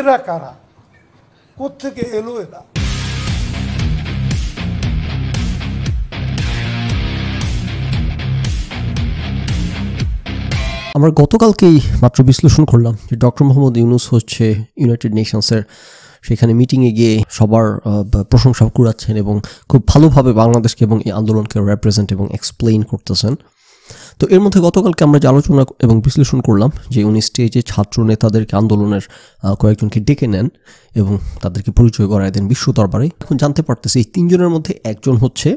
এরা কারা কোথেকে এলো এরা আমরা গতকালকেই মাত্র বিশ্লেষণ করলাম যে ডক্টর মোহাম্মদ ইউনুস হচ্ছে ইউনাইটেড নেশনসের সেখানে মিটিংয়ে গিয়ে সবার প্রশংসা কুড়াচ্ছেন এবং খুব ভালোভাবে বাংলাদেশকে এবং এই আন্দোলনকে রেপ্রেজেন্ট এবং এক্সপ্লেইন করতেছেন তো এর মধ্যে গতকালকে আমরা যে আলোচনা এবং বিশ্লেষণ করলাম যে উনি স্টেজে ছাত্র নেতাদেরকে আন্দোলনের কয়েকজনকে ডেকে নেন এবং তাদেরকে পরিচয় করায় দেন বিশ্ব দরবারে এখন জানতে পারতেছে এই তিনজনের মধ্যে একজন হচ্ছে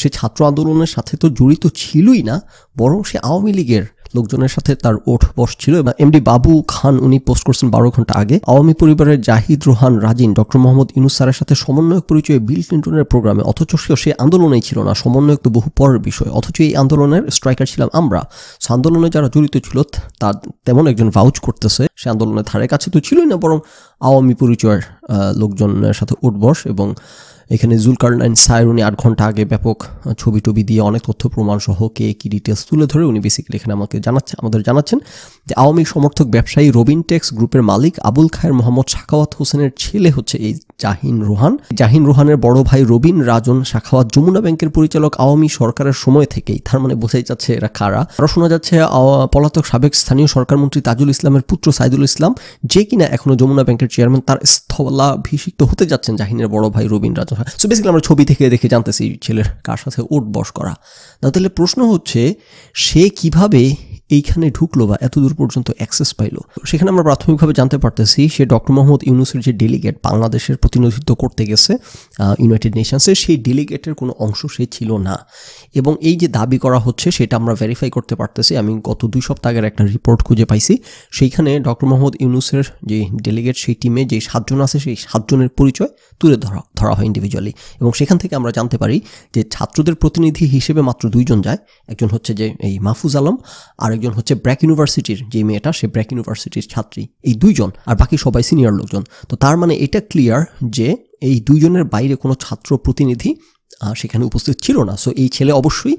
সে ছাত্র আন্দোলনের সাথে তো জড়িত ছিলই না বরং সে আওয়ামী লীগের লোকজনের সাথে তার ওঠ বস ছিল এবং এমডি বাবু খান উনি পোস্ট করছেন বারো ঘন্টা আগে আওয়ামী পরিবারের জাহিদ রোহান রাজিন ডক্টর মোহাম্মদ ইনুস স্যারের সাথে সমন্বয়ক পরিচয়ে বিল ক্লিন্টনের প্রোগ্রামে অথচ সেও সে আন্দোলনেই ছিল না সমন্বয়ক তো বহু পরের বিষয় অথচ এই আন্দোলনের স্ট্রাইকার ছিলাম আমরা আন্দোলনে যারা জড়িত ছিল তার তেমন একজন ভাউচ করতেছে সে আন্দোলনের ধারে কাছে তো ছিলই না বরং আওয়ামী পরিচয়ের লোকজনের সাথে উঠবস এবং এখানে জুলকার্ন অ্যান্ড সায়ের উনি আট ঘন্টা আগে ব্যাপক ছবি টবি দিয়ে অনেক তথ্য প্রমাণ সহ কে কী ডিটেলস তুলে ধরে উনি বেসিক্যালি এখানে আমাকে জানাচ্ছে আমাদের জানাচ্ছেন যে আওয়ামী সমর্থক ব্যবসায়ী রবিন টেক্স গ্রুপের মালিক আবুল খায়ের মোহাম্মদ শাখাওয়াত হোসেনের ছেলে হচ্ছে এই জাহিন রোহান জাহিন রোহানের বড় ভাই রবিন রাজন শাখাওয়াত যমুনা ব্যাংকের পরিচালক আওয়ামী সরকারের সময় থেকেই তার মানে বোঝাই যাচ্ছে এরা কারা আরও শোনা যাচ্ছে পলাতক সাবেক স্থানীয় সরকার মন্ত্রী তাজুল ইসলামের পুত্র সাইদুল ইসলাম যে কিনা এখনো যমুনা ব্যাংকের চেয়ারম্যান তার স্থলাভিষিক্ত হতে যাচ্ছেন জাহিনের বড় ভাই রবিন রাজন সো বেসিক্যালি আমরা ছবি থেকে দেখে জানতেছি ছেলের কার সাথে ওট বস করা তাহলে প্রশ্ন হচ্ছে সে কিভাবে এইখানে ঢুকলো বা এত দূর পর্যন্ত অ্যাক্সেস পাইলো সেখানে আমরা প্রাথমিকভাবে জানতে পারতেছি সে ডক্টর মোহাম্মদ ইউনুসের যে ডেলিগেট বাংলাদেশের প্রতিনিধিত্ব করতে গেছে ইউনাইটেড নেশনসে সেই ডেলিগেটের কোনো অংশ সে ছিল না এবং এই যে দাবি করা হচ্ছে সেটা আমরা ভেরিফাই করতে পারতেছি আমি গত দুই সপ্তাহ আগের একটা রিপোর্ট খুঁজে পাইছি সেইখানে ডক্টর মোহাম্মদ ইউনুসের যে ডেলিগেট সেই টিমে যে সাতজন আছে সেই সাতজনের পরিচয় তুলে ধরা ধরা হয় ইন্ডিভিজুয়ালি এবং সেখান থেকে আমরা জানতে পারি যে ছাত্রদের প্রতিনিধি হিসেবে মাত্র দুইজন যায় একজন হচ্ছে যে এই মাহফুজ আলম আর একজন হচ্ছে ব্র্যাক ইউনিভার্সিটির যে মেয়েটা সে ব্র্যাক ইউনিভার্সিটির ছাত্রী এই দুইজন আর বাকি সবাই সিনিয়র লোকজন তো তার মানে এটা ক্লিয়ার যে এই দুইজনের বাইরে কোনো ছাত্র প্রতিনিধি সেখানে উপস্থিত ছিল না সো এই ছেলে অবশ্যই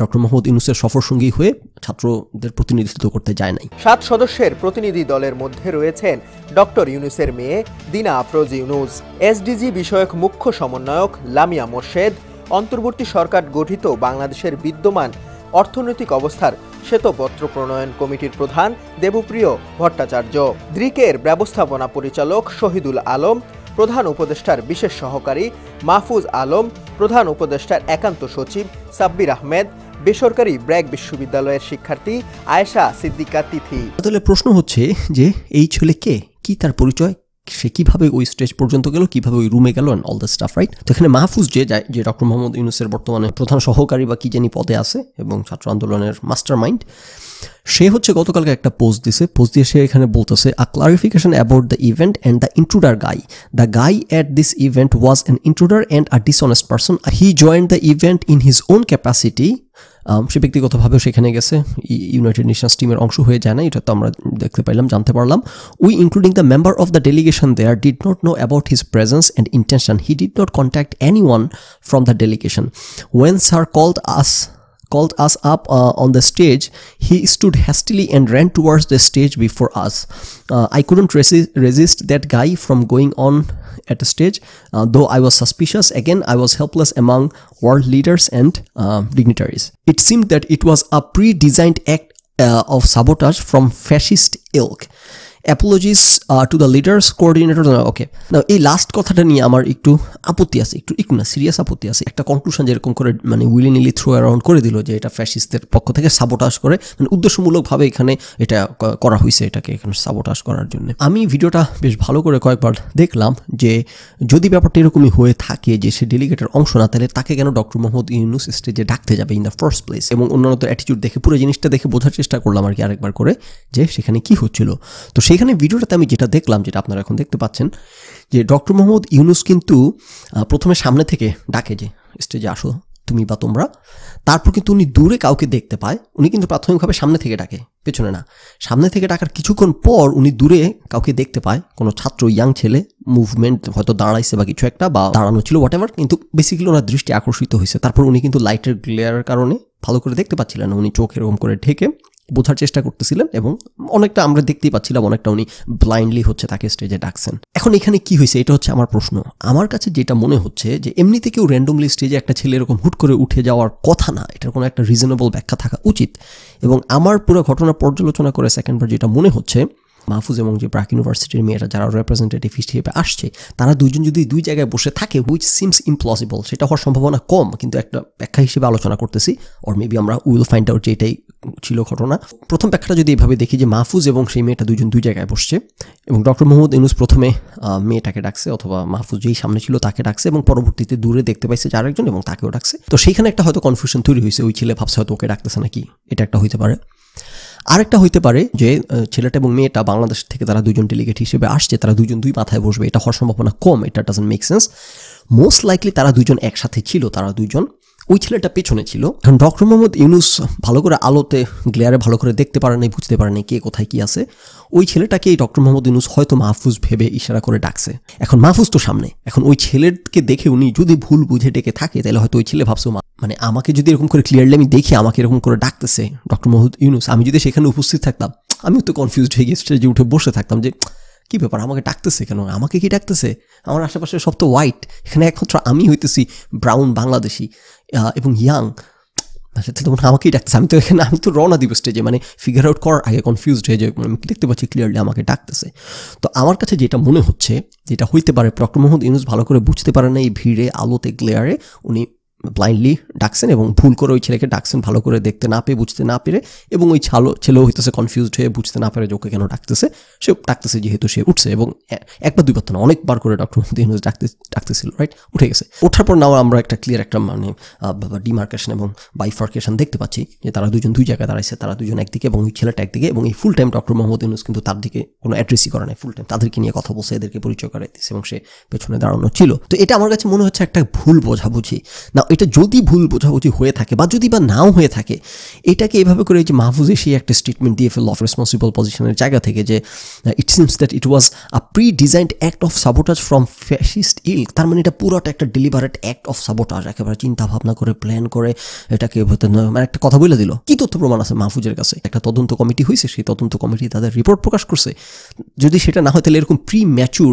ডক্টর মোহাম্মদ ইউনুসের সফর সঙ্গী হয়ে ছাত্রদের প্রতিনিধিত্ব করতে যায় নাই সাত সদস্যের প্রতিনিধি দলের মধ্যে রয়েছেন ডক্টর ইউনুসের মেয়ে দিনা আফরোজ ইউনুস এসডিজি বিষয়ক মুখ্য সমন্বয়ক লামিয়া মোর্শেদ অন্তর্বর্তী সরকার গঠিত বাংলাদেশের বিদ্যমান অর্থনৈতিক অবস্থার শ্বেতপত্র প্রণয়ন কমিটির প্রধান দেবপ্রিয় ভট্টাচার্য দ্রিকের ব্যবস্থাপনা পরিচালক শহীদুল আলম প্রধান উপদেষ্টার বিশেষ সহকারী মাহফুজ আলম প্রধান উপদেষ্টার একান্ত সচিব সাব্বির আহমেদ বেসরকারি ব্র্যাক বিশ্ববিদ্যালয়ের শিক্ষার্থী আয়েশা সিদ্দিকা তিথি তাহলে প্রশ্ন হচ্ছে যে এই ছেলে কে কি তার পরিচয় সে কীভাবে ওই স্টেজ পর্যন্ত গেল কিভাবে ওই রুমে গেল and all the staff right তো এখানে মাহফুজ যে যে ডক্টর মোহাম্মদ ইউনুসের বর্তমানে প্রধান সহকারী বা কি জানি পদে আছে এবং ছাত্র আন্দোলনের মাস্টার মাইন্ড সে হচ্ছে গতকালকে একটা পোস্ট দিছে পোস্ট দিয়ে সে এখানে বলতেছে a clarification about the event and the intruder guy the guy at this event was an intruder and a dishonest person he join the event in his own capacity সে ব্যক্তিগতভাবেও সেখানে গেছে United Nations টিমের অংশ হয়ে যায় না এটা তো আমরা দেখতে পাইলাম জানতে পারলাম we including the member of the delegation there did not know about his presence and intention he did not contact anyone from the delegation when sir called us called us up uh, on the stage, he stood hastily and ran towards the stage before us. Uh, I couldn't resi resist that guy from going on at the stage, uh, though I was suspicious. Again, I was helpless among world leaders and uh, dignitaries. It seemed that it was a pre-designed act uh, of sabotage from fascist ilk. Apologies to the leaders coordinator okay না এই last কথাটা নিয়ে আমার একটু আপত্তি আছে একটু একটু না সিরিয়াস আপত্তি আছে একটা কনক্লুশন যেরকম করে মানে উইলি নিলি থ্রো অ্যারাউন্ড করে দিল যে এটা ফ্যাসিস্টের পক্ষ থেকে সাবোটাস করে মানে উদ্দেশ্যমূলকভাবে এখানে এটা করা হয়েছে এটাকে এখানে সাবোটাস করার জন্য আমি ভিডিওটা বেশ ভালো করে কয়েকবার দেখলাম যে যদি ব্যাপারটা এরকমই হয়ে থাকে যে সে ডেলিগেটের অংশ না তাহলে তাকে কেন ডক্টর মোহাম্মদ ইউনুস স্টেজে ডাকতে যাবে ইন দ্য ফার্স্ট প্লেস এবং অন্যান্য অ্যাটিটিউড দেখে পুরো জিনিসটা দেখে বোঝার চেষ্টা করলাম আর কি আরেকবার করে যে সেখানে কি হচ্ছিল তো সেই সেখানে ভিডিওটাতে আমি যেটা দেখলাম যেটা আপনারা এখন দেখতে পাচ্ছেন যে ডক্টর মোহাম্মদ ইউনুস কিন্তু প্রথমে সামনে থেকে ডাকে যে স্টেজে আসো তুমি বা তোমরা তারপর কিন্তু উনি দূরে কাউকে দেখতে পায় উনি কিন্তু প্রাথমিকভাবে সামনে থেকে ডাকে পেছনে না সামনে থেকে ডাকার কিছুক্ষণ পর উনি দূরে কাউকে দেখতে পায় কোনো ছাত্র ইয়াং ছেলে মুভমেন্ট হয়তো দাঁড়াইছে বা কিছু একটা বা দাঁড়ানো ছিল হোয়াট এভার কিন্তু বেসিক্যালি ওনার দৃষ্টি আকর্ষিত হয়েছে তারপর উনি কিন্তু লাইটের গ্লেয়ারের কারণে ভালো করে দেখতে পাচ্ছিলেন উনি চোখ এরকম করে ঢেকে বোঝার চেষ্টা করতেছিলেন এবং অনেকটা আমরা দেখতেই পাচ্ছিলাম অনেকটা উনি ব্লাইন্ডলি হচ্ছে তাকে স্টেজে ডাকছেন এখন এখানে কি হয়েছে এটা হচ্ছে আমার প্রশ্ন আমার কাছে যেটা মনে হচ্ছে যে এমনিতে কেউ র্যান্ডমলি স্টেজে একটা ছেলে এরকম হুট করে উঠে যাওয়ার কথা না এটার কোনো একটা রিজনেবল ব্যাখ্যা থাকা উচিত এবং আমার পুরো ঘটনা পর্যালোচনা করে সেকেন্ডবার যেটা মনে হচ্ছে মাহফুজ এবং যে ব্রাক ইউনিভার্সিটির মেয়েরা যারা রিপ্রেজেন্টেটিভ হিসেবে আসছে তারা দুজন যদি দুই জায়গায় বসে থাকে হুইচ সিমস ইম্পসিবল সেটা হওয়ার সম্ভাবনা কম কিন্তু একটা ব্যাখ্যা হিসেবে আলোচনা করতেছি ওর মেবি আমরা উইল ফাইন্ড আউট যে এটাই ছিল ঘটনা প্রথম ব্যাখ্যাটা যদি এভাবে দেখি যে মাহফুজ এবং সেই মেয়েটা দুজন দুই জায়গায় বসছে এবং ডক্টর মোহাম্মদ ইউনুস প্রথমে মেয়েটাকে ডাকছে অথবা মাহফুজ যেই সামনে ছিল তাকে ডাকছে এবং পরবর্তীতে দূরে দেখতে পাইছে যার একজন এবং তাকেও ডাকছে তো সেইখানে একটা হয়তো কনফিউশন তৈরি হয়েছে ওই ছেলে ভাবছে হয়তো ওকে ডাকতেছে নাকি এটা একটা হইতে পারে আরেকটা হইতে পারে যে ছেলেটা এবং মেয়েটা বাংলাদেশ থেকে তারা দুজন ডেলিগেট হিসেবে আসছে তারা দুজন দুই মাথায় বসবে এটা হওয়ার সম্ভাবনা কম এটা doesn't make sense most likely তারা দুজন একসাথে ছিল তারা দুজন ওই ছেলেটা পেছনে ছিল কারণ ডক্টর মোহাম্মদ ইউনুস ভালো করে আলোতে গ্লেয়ারে ভালো করে দেখতে পারে নাই বুঝতে পারে নাই কে কোথায় কি আছে ওই ছেলেটাকেই ডক্টর মোহাম্মদ ইউনুস হয়তো মাহফুজ ভেবে ইশারা করে ডাকছে এখন মাহফুজ তো সামনে এখন ওই ছেলেকে দেখে উনি যদি ভুল বুঝে ডেকে থাকে তাহলে হয়তো ওই ছেলে ভাবছে মানে আমাকে যদি এরকম করে ক্লিয়ারলি আমি দেখি আমাকে এরকম করে ডাকতেছে ডক্টর মোহাম্মদ ইউনুস আমি যদি সেখানে উপস্থিত থাকতাম আমিও তো কনফিউজড হয়ে গিয়ে স্টেজে উঠে বসে থাকতাম যে কী ব্যাপার আমাকে ডাকতেছে কেন আমাকে কি ডাকতেছে আমার আশেপাশে সব তো হোয়াইট এখানে একমাত্র আমি হইতেছি ব্রাউন বাংলাদেশি এবং ইয়াং তখন আমাকেই ডাকতেছে আমি তো এখানে আমি তো রওনা দিব স্টেজে মানে ফিগার আউট করার আগে কনফিউজড হয়ে যাবে আমি দেখতে পাচ্ছি ক্লিয়ারলি আমাকে ডাকতেছে তো আমার কাছে যেটা মনে হচ্ছে যেটা হইতে পারে প্রক্রমহদ ইউনুস ভালো করে বুঝতে পারে না এই ভিড়ে আলোতে গ্লেয়ারে উনি ব্লাইন্ডলি ডাকছেন এবং ভুল করে ওই ছেলেকে ডাকছেন ভালো করে দেখতে না পেয়ে বুঝতে না পেরে এবং ওই ছালো ছেলেও সে কনফিউজড হয়ে বুঝতে না পেরে ওকে কেন ডাকতেছে সে ডাকতেছে যেহেতু সে উঠছে এবং একবার দুইবার তো না অনেকবার করে ডক্টর মোহাম্মদ ইউনুস ডাকতে ডাকতেছিল রাইট উঠে গেছে ওঠার পর নাও আমরা একটা ক্লিয়ার একটা মানে ডিমার্কেশন এবং বাইফার্কেশন দেখতে পাচ্ছি যে তারা দুজন দুই জায়গায় দাঁড়াইছে তারা দুজন একদিকে এবং ওই ছেলেটা একদিকে এবং এই full time doctor Mohammad Yunus কিন্তু তার দিকে কোনো অ্যাড্রেসই করে নাই ফুল টাইম তাদেরকে নিয়ে কথা বলছে এদেরকে পরিচয় করাই দিচ্ছে এবং সে পেছনে দাঁড়ানো ছিল তো এটা আমার কাছে মনে হচ্ছে একটা ভুল বোঝাবুঝি না এটা যদি ভুল বোঝাবুঝি হয়ে থাকে বা যদি বা নাও হয়ে থাকে এটাকে এভাবে করে যে মাহফুজে সেই একটা স্টেটমেন্ট দিয়ে ফেলল অফ রেসপন্সিবল পজিশনের জায়গা থেকে যে it seems that it was a pre designed act of sabotage from fascist ilk তার মানে এটা পুরোটা একটা ডেলিভারেট অ্যাক্ট অফ সাবোটাজ একেবারে চিন্তা ভাবনা করে প্ল্যান করে এটাকে মানে একটা কথা বলে দিল কি তথ্য প্রমাণ আছে মাহফুজের কাছে একটা তদন্ত কমিটি হয়েছে সেই তদন্ত কমিটি তাদের রিপোর্ট প্রকাশ করছে যদি সেটা না হয় তাহলে এরকম প্রি ম্যাচুর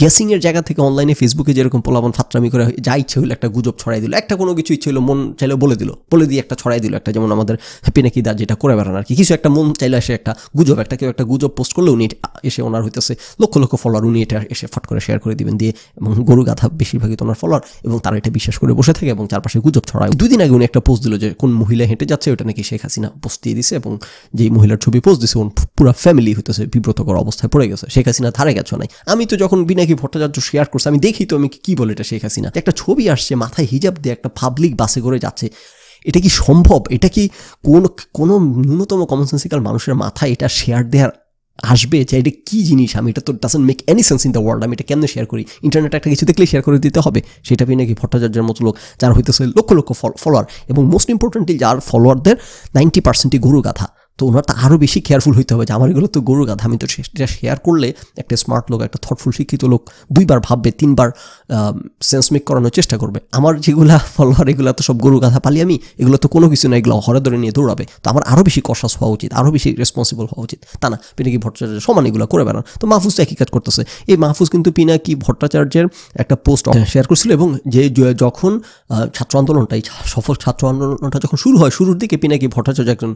গ্যাসিংয়ের জায়গা থেকে অনলাইনে ফেসবুকে যেরকম পোলাবন ফাত্রামি করে যা ইচ্ছে হইলে একটা গুজব ছড়াই দিল একটা কোনো কিছু ইচ্ছে হলো মন চাইলেও বলে দিল বলে দিয়ে একটা ছড়াই দিল একটা যেমন আমাদের পিনাকি দা যেটা করে বেড়ান আর কি কিছু একটা মন চাইলে এসে একটা গুজব একটা কেউ একটা গুজব পোস্ট করলে উনি এসে ওনার হইতেছে লক্ষ লক্ষ ফলোয়ার উনি এটা এসে ফট করে শেয়ার করে দিবেন দিয়ে এবং গরু গাধা বেশিরভাগই তো ওনার ফলোয়ার এবং তারা এটা বিশ্বাস করে বসে থাকে এবং চারপাশে গুজব ছড়ায় দুদিন আগে উনি একটা পোস্ট দিল যে কোন মহিলা হেঁটে যাচ্ছে ওটা নাকি শেখ হাসিনা পোস্ট দিয়ে দিছে এবং যেই মহিলার ছবি পোস্ট দিছে ওন পুরো ফ্যামিলি হইতেছে বিব্রতকর অবস্থায় পড়ে গেছে শেখ হাসিনা ধারে গেছো নাই আমি তো যখন বিনাকি ভট্টাচার্য শেয়ার করছে আমি দেখি তো আমি কি বলে এটা শেখ হাসিনা একটা ছবি আসছে মাথায় হিজাব দিয়ে একটা পাবলিক বাসে করে যাচ্ছে এটা কি সম্ভব এটা কি কোন কোনো ন্যূনতম কমনসেন্সিক্যাল মানুষের মাথায় এটা শেয়ার দেওয়ার আসবে যে এটা কী জিনিস আমি এটা তো doesn't make any sense in the world আমি এটা কেন শেয়ার করি ইন্টারনেটে একটা কিছু দেখলে শেয়ার করে দিতে হবে সেটা পেয়ে নাকি ভট্টাচার্যের মতো লোক যার হইতেছে লক্ষ লক্ষ ফলোয়ার এবং মোস্ট ইম্পর্টেন্টলি যার ফলোয়ারদের নাইনটি পার্সেন্টই গরু গাথা তো ওনার তো আরও বেশি কেয়ারফুল হইতে হবে যে আমার এগুলো তো গরু গাধা আমি তো সেটা শেয়ার করলে একটা স্মার্ট লোক একটা থটফুল শিক্ষিত লোক দুইবার ভাববে তিনবার সেন্স মেক করানোর চেষ্টা করবে আমার যেগুলা ফলোয়ার এগুলো তো সব গরু গাধা পালি আমি এগুলো তো কোনো কিছু না এগুলো হরে ধরে নিয়ে দৌড়াবে তো আমার আরও বেশি কষাস হওয়া উচিত আরও বেশি রেসপন্সিবল হওয়া উচিত তা না পিনাকি ভট্টাচার্য সমান এগুলো করে বেড়ান তো মাহফুজ তো একই কাজ করতেছে এই মাহফুজ কিন্তু পিনাকি ভট্টাচার্যের একটা পোস্ট শেয়ার করছিল এবং যে যখন ছাত্র আন্দোলনটা এই সফল ছাত্র আন্দোলনটা যখন শুরু হয় শুরুর দিকে পিনাকি ভট্টাচার্য একজন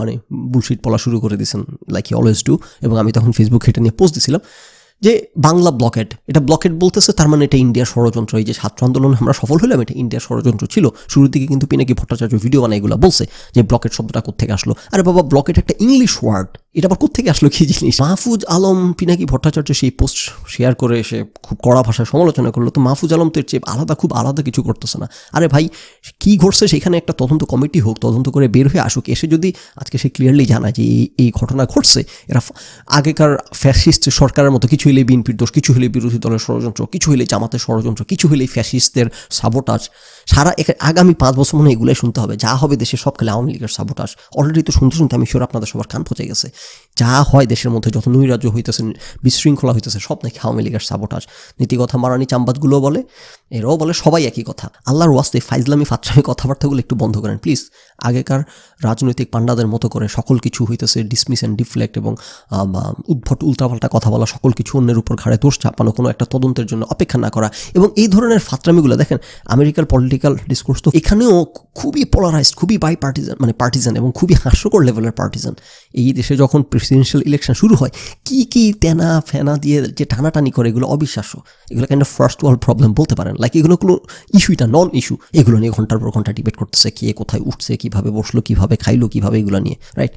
মানে বুলশিট বলা শুরু করে দিয়েছেন লাইক ই অলওয়েজ ডু এবং আমি তখন ফেসবুক হেটে নিয়ে পোস্ট দিছিলাম যে বাংলা ব্লকেট এটা ব্লকেট বলতেছে তার মানে এটা ইন্ডিয়ার ষড়যন্ত্র এই যে ছাত্র আন্দোলন আমরা সফল হলাম এটা ইন্ডিয়ার ষড়যন্ত্র ছিল শুরুর দিকে কিন্তু পিনাকি ভট্টাচার্য ভিডিও বানায় এগুলো বলছে যে ব্লকেট শব্দটা কোথেকে আসলো আরে বাবা ব্লকেট একটা ইংলিশ ওয়ার্ড এটা আবার কোথেকে আসলো কি জিনিস মাহফুজ আলম পিনাকি ভট্টাচার্য সেই পোস্ট শেয়ার করে এসে খুব কড়া ভাষায় সমালোচনা করলো তো মাহফুজ আলম তো এর চেয়ে আলাদা খুব আলাদা কিছু করতেছে না আরে ভাই কি ঘটছে সেখানে একটা তদন্ত কমিটি হোক তদন্ত করে বের হয়ে আসুক এসে যদি আজকে সে ক্লিয়ারলি জানায় যে এই ঘটনা ঘটছে এরা আগেকার ফ্যাসিস্ট সরকারের মতো কিছু হলে বিএনপির দোষ কিছু হলে বিরোধী দলের ষড়যন্ত্র কিছু হলে জামাতের ষড়যন্ত্র কিছু হলে ফ্যাসিস্টদের সাবোটাজ সারা এক আগামী পাঁচ বছর মনে এগুলোই শুনতে হবে যা হবে দেশের সব খেলে আওয়ামী লীগের সাবোটাজ অলরেডি তো শুনতে শুনতে আমি শিওর আপনাদের সবার কান পচে গেছে যা হয় দেশের মধ্যে যত নৈরাজ্য হইতেছে বিশৃঙ্খলা হইতেছে সব নাকি আওয়ামী লীগের সাবোটাজ নীতিকথা মারানি চাম্বাদগুলো বলে এরাও বলে সবাই একই কথা আল্লাহর ওয়াস্তে ফাইজলামি ফাতসামি কথাবার্তাগুলো একটু বন্ধ করেন প্লিজ আগেকার রাজনৈতিক পাণ্ডাদের মতো করে সকল কিছু হইতেছে ডিসমিস অ্যান্ড ডিফ্লেক্ট এবং উদ্ভট উল্টাপাল্টা কথা বলা সকল কিছু অন্যের উপর ঘাড়ে দোষ চাপানো কোনো একটা তদন্তের জন্য অপেক্ষা না করা এবং এই ধরনের ফাতরামিগুলো দেখেন আমেরিকার পলিটিক্যাল ডিসকোর্স তো এখানেও খুবই পোলারাইজড খুবই বাই পার্টিজান মানে পার্টিজান এবং খুবই হাস্যকর লেভেলের পার্টিজান এই দেশে যখন প্রেসিডেন্সিয়াল ইলেকশন শুরু হয় কি কি তেনা ফেনা দিয়ে যে টানাটানি করে এগুলো অবিশ্বাস্য এগুলো কেন ফার্স্ট ওয়ার্ল্ড প্রবলেম বলতে পারেন লাইক এগুলো কোনো ইস্যুটা নন ইস্যু এগুলো নিয়ে ঘন্টার পর ঘন্টা ডিবেট করতেছে কে কোথায় উঠছে কীভাবে বসলো কীভাবে কীভাবে খাইলো কীভাবে এগুলো নিয়ে রাইট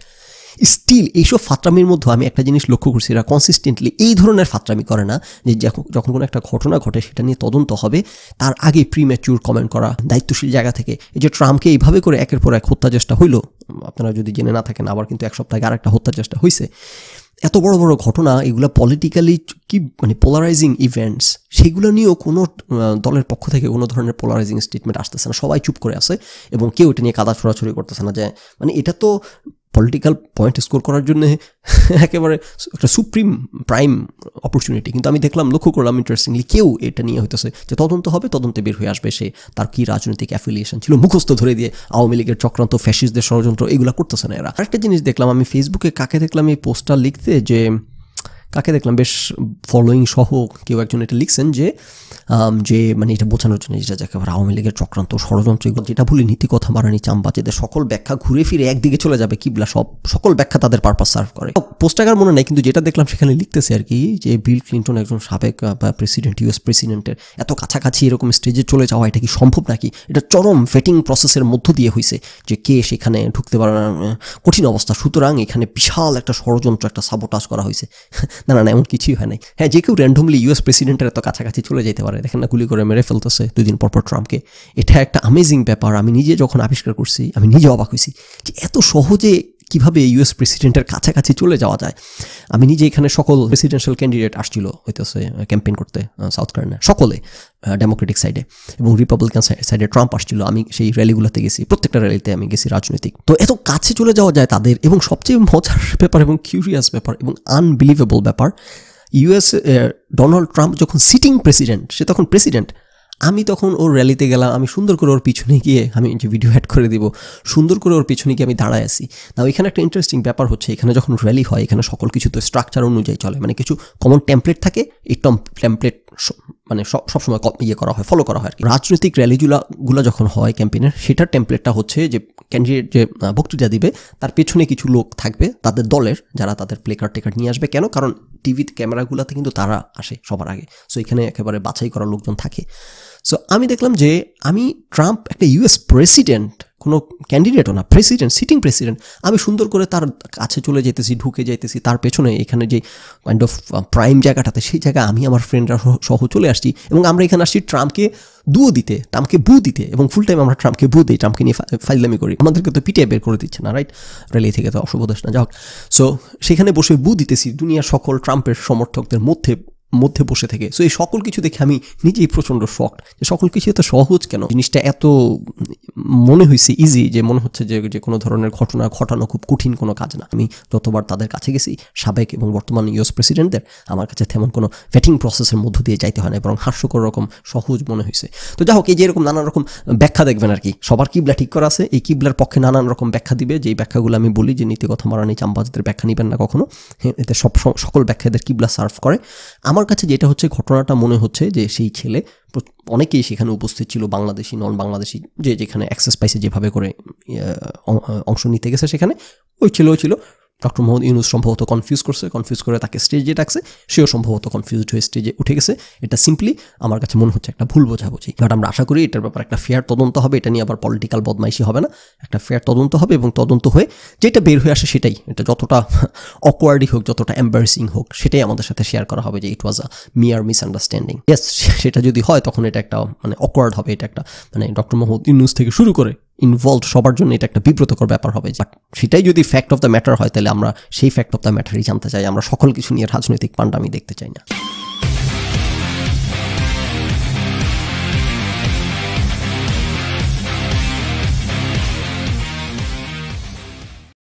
স্টিল এইসব ফাত্রামির মধ্যে আমি একটা জিনিস লক্ষ্য করছি এরা কনসিস্টেন্টলি এই ধরনের ফাত্রামি করে না যে যখন কোনো একটা ঘটনা ঘটে সেটা নিয়ে তদন্ত হবে তার আগে প্রিম্যাচিউর কমেন্ট করা দায়িত্বশীল জায়গা থেকে এই যে ট্রাম্পকে এইভাবে করে একের পর এক হত্যা চেষ্টা হইলো আপনারা যদি জেনে না থাকেন আবার কিন্তু এক সপ্তাহে আর একটা হত্যা চেষ্টা হয়েছে এত বড় বড় ঘটনা এগুলো পলিটিক্যালি কি মানে পোলারাইজিং ইভেন্টস সেগুলো নিয়েও কোনো দলের পক্ষ থেকে কোনো ধরনের পোলারাইজিং স্টেটমেন্ট আসতেছে না সবাই চুপ করে আছে এবং কেউ এটা নিয়ে কাদা ছোড়াছড়ি করতেছে না যে মানে এটা তো পলিটিক্যাল পয়েন্ট স্কোর করার জন্য একেবারে একটা সুপ্রিম প্রাইম অপরচুনিটি কিন্তু আমি দেখলাম লক্ষ্য করলাম ইন্টারেস্টিংলি কেউ এটা নিয়ে হইতেছে যে তদন্ত হবে তদন্তে বের হয়ে আসবে সে তার কি রাজনৈতিক অ্যাফিলিয়েশন ছিল মুখস্থ ধরে দিয়ে আওয়ামী লীগের চক্রান্ত ফ্যাসিসদের ষড়যন্ত্র এগুলো করতেছে না এরা আরেকটা জিনিস দেখলাম আমি ফেসবুকে কাকে দেখলাম এই পোস্টটা লিখতে যে কাকে দেখলাম বেশ ফলোয়িং সহ কেউ একজন এটা লিখছেন যে যে মানে এটা বোঝানোর জন্য যেটা যাকে আবার আওয়ামী লীগের চক্রান্ত ষড়যন্ত্র এগুলো যেটা বলি নীতি কথা মারানি যেদের সকল ব্যাখ্যা ঘুরে ফিরে একদিকে চলে যাবে কিবলা সব সকল ব্যাখ্যা তাদের পারপাস সার্ভ করে পোস্টাগার মনে নেই কিন্তু যেটা দেখলাম সেখানে লিখতেছে আর কি যে বিল ক্লিন্টন একজন সাবেক প্রেসিডেন্ট ইউএস প্রেসিডেন্টের এত কাছাকাছি এরকম স্টেজে চলে যাওয়া এটা কি সম্ভব নাকি এটা চরম ভেটিং প্রসেসের মধ্য দিয়ে হয়েছে যে কে সেখানে ঢুকতে পারে কঠিন অবস্থা সুতরাং এখানে বিশাল একটা ষড়যন্ত্র একটা সাবোটাজ করা হয়েছে না না না এমন কিছুই হয় নাই হ্যাঁ যে কেউ র্যান্ডমলি ইউএস প্রেসিডেন্টের এত কাছাকাছি চলে যেতে পারে দেখেন না গুলি করে মেরে ফেলতেছে দুদিন পরপর ট্রাম্পকে এটা একটা আমেজিং ব্যাপার আমি নিজে যখন আবিষ্কার করছি আমি নিজে অবাক হয়েছি যে এত সহজে কিভাবে ইউএস প্রেসিডেন্টের কাছাকাছি চলে যাওয়া যায় আমি নিজে এখানে সকল প্রেসিডেন্সিয়াল ক্যান্ডিডেট আসছিল হইতেছে ক্যাম্পেইন করতে সাউথ কারোলিনা সকলে ডেমোক্রেটিক সাইডে এবং রিপাবলিকান সাইডে ট্রাম্প আসছিল আমি সেই র্যালিগুলোতে গেছি প্রত্যেকটা র্যালিতে আমি গেছি রাজনৈতিক তো এত কাছে চলে যাওয়া যায় তাদের এবং সবচেয়ে মজার ব্যাপার এবং কিউরিয়াস ব্যাপার এবং আনবিলিভেবল ব্যাপার ইউএস ডোনাল্ড ট্রাম্প যখন সিটিং প্রেসিডেন্ট সে তখন প্রেসিডেন্ট আমি তখন ওর র্যালিতে গেলাম আমি সুন্দর করে ওর পিছনে গিয়ে আমি যে ভিডিও অ্যাড করে দেবো সুন্দর করে ওর পিছনে গিয়ে আমি দাঁড়ায় আসি না এখানে একটা ইন্টারেস্টিং ব্যাপার হচ্ছে এখানে যখন র্যালি হয় এখানে সকল কিছু তো স্ট্রাকচার অনুযায়ী চলে মানে কিছু কমন টেমপ্লেট থাকে এই টম টেমপ্লেট মানে সব সবসময় ইয়ে করা হয় ফলো করা হয় রাজনৈতিক র্যালিগুলো যখন হয় ক্যাম্পেনের সেটার টেম্পলেটটা হচ্ছে যে ক্যান্ডিডেট যে বক্তৃতা দিবে তার পেছনে কিছু লোক থাকবে তাদের দলের যারা তাদের প্লেকার টেকার নিয়ে আসবে কেন কারণ টিভি ক্যামেরাগুলোতে কিন্তু তারা আসে সবার আগে সো এখানে একেবারে বাছাই করা লোকজন থাকে সো আমি দেখলাম যে আমি ট্রাম্প একটা ইউএস প্রেসিডেন্ট কোনো ক্যান্ডিডেটও না প্রেসিডেন্ট সিটিং প্রেসিডেন্ট আমি সুন্দর করে তার কাছে চলে যেতেছি ঢুকে যাইতেছি তার পেছনে এখানে যে কাইন্ড অফ প্রাইম জায়গাটাতে সেই জায়গায় আমি আমার ফ্রেন্ডরা সহ চলে আসছি এবং আমরা এখানে আসছি ট্রাম্পকে দুও দিতে ট্রাম্পকে বু দিতে এবং ফুল টাইম আমরা ট্রাম্পকে বু দিই ট্রাম্পকে নিয়ে ফাইজলামি করি আমাদেরকে তো পিটিয়ে বের করে দিচ্ছে না রাইট রেলি থেকে তো অসুবিধা না যাক সো সেখানে বসে বু দিতেছি দুনিয়ার সকল ট্রাম্পের সমর্থকদের মধ্যে মধ্যে বসে থেকে সো এই সকল কিছু দেখে আমি নিজেই প্রচণ্ড শখ যে সকল কিছু এত সহজ কেন জিনিসটা এত মনে হয়েছে ইজি যে মনে হচ্ছে যে যে কোনো ধরনের ঘটনা ঘটানো খুব কঠিন কোনো কাজ না আমি যতবার তাদের কাছে গেছি সাবেক এবং বর্তমান ইউএস প্রেসিডেন্টদের আমার কাছে তেমন কোনো ফ্যাটিং প্রসেসের মধ্য দিয়ে যাইতে হয় না বরং হাস্যকর রকম সহজ মনে হয়েছে তো যাই হোক এই যে এরকম নানান রকম ব্যাখ্যা দেখবেন আর কি সবার কিবলা ঠিক করা আছে এই কিবলার পক্ষে নানান রকম ব্যাখ্যা দিবে যেই ব্যাখ্যাগুলো আমি বলি যে নীতিগত মারানি চাম্বাজদের ব্যাখ্যা নেবেন না কখনো হ্যাঁ, এতে সব সকল ব্যাখ্যাদের কিবলা সার্ভ করে আমার আমার কাছে যেটা হচ্ছে ঘটনাটা মনে হচ্ছে যে সেই ছেলে অনেকেই সেখানে উপস্থিত ছিল বাংলাদেশি নন বাংলাদেশি যে যেখানে অ্যাক্সেস পাইছে যেভাবে করে ইয়ে, অংশ নিতে গেছে সেখানে ওই ছেলেও ছিল ডক্টর মোহাম্মদ ইউনুস সম্ভবত কনফিউজ করছে কনফিউজ করে তাকে স্টেজে ডাকছে সেও সম্ভবত কনফিউজড হয়ে স্টেজে উঠে গেছে এটা সিম্পলি আমার কাছে মনে হচ্ছে একটা ভুল বোঝাবুঝি বাট আমরা আশা করি এটার ব্যাপারে একটা ফেয়ার তদন্ত হবে এটা নিয়ে আবার পলিটিক্যাল বদমাইশি হবে না একটা ফেয়ার তদন্ত হবে এবং তদন্ত হয়ে যেটা বের হয়ে আসে সেটাই এটা যতটা অকওয়ার্ডই হোক যতটা এম্বারেসিং হোক সেটাই আমাদের সাথে শেয়ার করা হবে যে ইট ওয়াজ আ মিয়ার মিসআন্ডারস্ট্যান্ডিং ইয়েস সেটা যদি হয় তখন এটা একটা মানে অকওয়ার্ড হবে এটা একটা মানে ডক্টর মোহাম্মদ ইউনুস থেকে শুরু করে ইনভলভ সবার জন্য এটা একটা বিব্রতকর ব্যাপার হবে বাট সেটাই যদি ফ্যাক্ট অফ দ্য ম্যাটার হয় তাহলে আমরা সেই ফ্যাক্ট অফ দ্য ম্যাটারই জানতে চাই আমরা সকল কিছু নিয়ে রাজনৈতিক আমি দেখতে চাই না